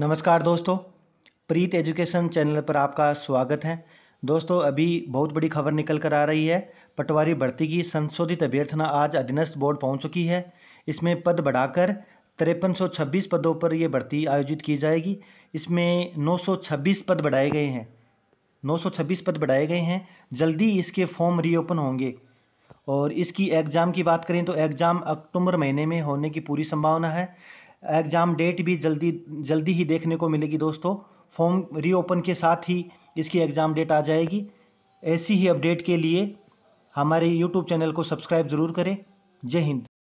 नमस्कार दोस्तों प्रीत education channel पर आपका स्वागत है दोस्तों अभी बहुत बड़ी खबर निकल कर आ रही है पटवारी भर्ती की संशोधित अभ्यर्थना आज अधीनस्थ बोर्ड पहुंच चुकी है इसमें पद बढ़ाकर तिरपन पदों पर ये भर्ती आयोजित की जाएगी इसमें 926 पद बढ़ाए गए हैं 926 पद बढ़ाए गए हैं जल्दी इसके फॉर्म रीओपन होंगे और इसकी एग्ज़ाम की बात करें तो एग्ज़ाम अक्टूबर महीने में होने की पूरी संभावना है एग्ज़ाम डेट भी जल्दी जल्दी ही देखने को मिलेगी दोस्तों फॉर्म रीओपन के साथ ही इसकी एग्ज़ाम डेट आ जाएगी ऐसी ही अपडेट के लिए हमारे यूट्यूब चैनल को सब्सक्राइब ज़रूर करें जय हिंद